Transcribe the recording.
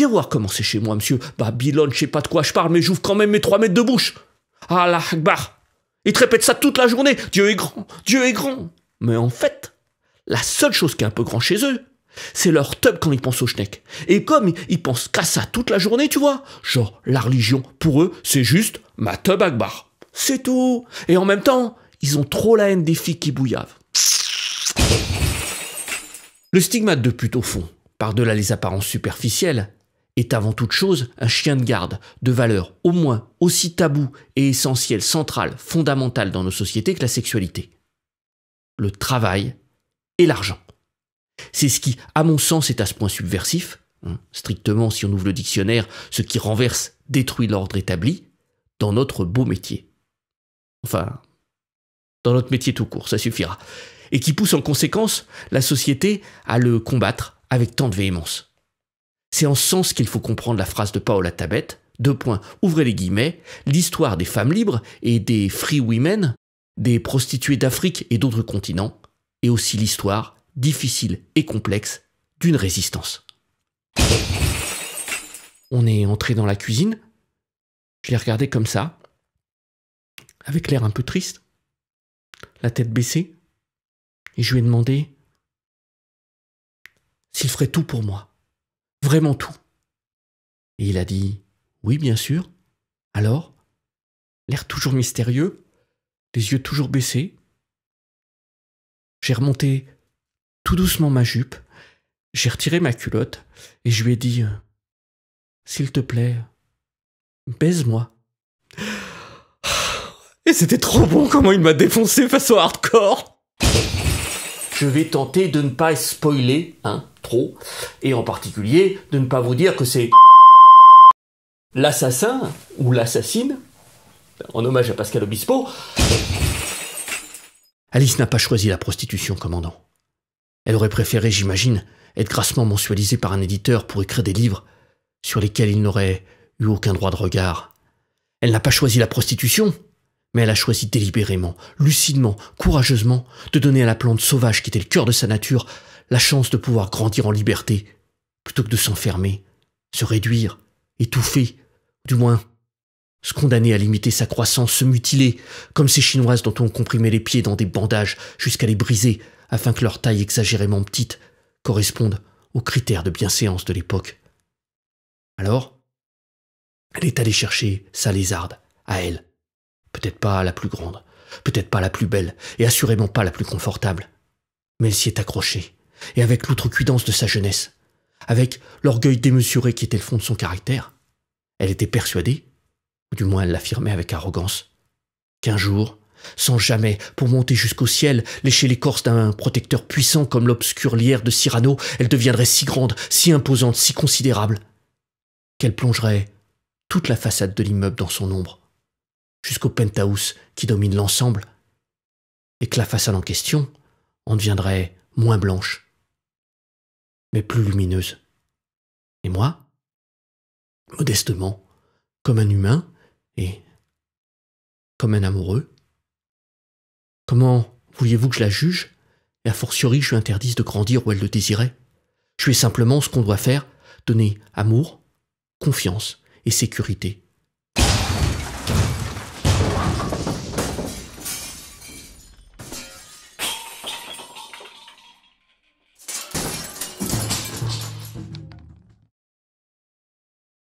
Viens voir comment c'est chez moi, monsieur. Babylone, je sais pas de quoi je parle, mais j'ouvre quand même mes trois mètres de bouche. Ah, Akbar. Il te répète ça toute la journée. Dieu est grand, Dieu est grand. Mais en fait, la seule chose qui est un peu grand chez eux, c'est leur tub quand ils pensent au schneck. Et comme ils pensent qu'à ça toute la journée, tu vois, genre la religion, pour eux, c'est juste ma tub Akbar. C'est tout. Et en même temps, ils ont trop la haine des filles qui bouillavent. Le stigmate de pute au fond, par-delà les apparences superficielles, est avant toute chose un chien de garde, de valeur au moins aussi tabou et essentiel, central, fondamental dans nos sociétés que la sexualité. Le travail et l'argent. C'est ce qui, à mon sens, est à ce point subversif, hein, strictement si on ouvre le dictionnaire, ce qui renverse, détruit l'ordre établi, dans notre beau métier. Enfin, dans notre métier tout court, ça suffira. Et qui pousse en conséquence la société à le combattre avec tant de véhémence. C'est en ce sens qu'il faut comprendre la phrase de Paola Tabet, deux points, ouvrez les guillemets, l'histoire des femmes libres et des free women, des prostituées d'Afrique et d'autres continents, et aussi l'histoire, difficile et complexe, d'une résistance. On est entré dans la cuisine, je l'ai regardé comme ça, avec l'air un peu triste, la tête baissée, et je lui ai demandé s'il ferait tout pour moi. Vraiment tout. Et il a dit Oui, bien sûr. Alors, l'air toujours mystérieux, les yeux toujours baissés, j'ai remonté tout doucement ma jupe, j'ai retiré ma culotte et je lui ai dit euh, S'il te plaît, baise-moi. Et c'était trop bon comment il m'a défoncé face au hardcore Je vais tenter de ne pas spoiler, hein, et en particulier de ne pas vous dire que c'est l'assassin ou l'assassine, en hommage à Pascal Obispo. Alice n'a pas choisi la prostitution, commandant. Elle aurait préféré, j'imagine, être grassement mensualisée par un éditeur pour écrire des livres sur lesquels il n'aurait eu aucun droit de regard. Elle n'a pas choisi la prostitution, mais elle a choisi délibérément, lucidement, courageusement, de donner à la plante sauvage qui était le cœur de sa nature la chance de pouvoir grandir en liberté, plutôt que de s'enfermer, se réduire, étouffer, du moins se condamner à limiter sa croissance, se mutiler, comme ces Chinoises dont on comprimait les pieds dans des bandages jusqu'à les briser, afin que leur taille exagérément petite corresponde aux critères de bienséance de l'époque. Alors, elle est allée chercher sa lézarde, à elle. Peut-être pas la plus grande, peut-être pas la plus belle, et assurément pas la plus confortable. Mais elle s'y est accrochée et avec l'outrecuidance de sa jeunesse, avec l'orgueil démesuré qui était le fond de son caractère. Elle était persuadée, ou du moins elle l'affirmait avec arrogance, qu'un jour, sans jamais, pour monter jusqu'au ciel, lécher l'écorce d'un protecteur puissant comme l'obscure lière de Cyrano, elle deviendrait si grande, si imposante, si considérable, qu'elle plongerait toute la façade de l'immeuble dans son ombre, jusqu'au penthouse qui domine l'ensemble, et que la façade en question en deviendrait moins blanche, mais plus lumineuse. Et moi, modestement, comme un humain et comme un amoureux, comment vouliez-vous que je la juge et a fortiori je lui interdise de grandir où elle le désirait Je fais simplement ce qu'on doit faire, donner amour, confiance et sécurité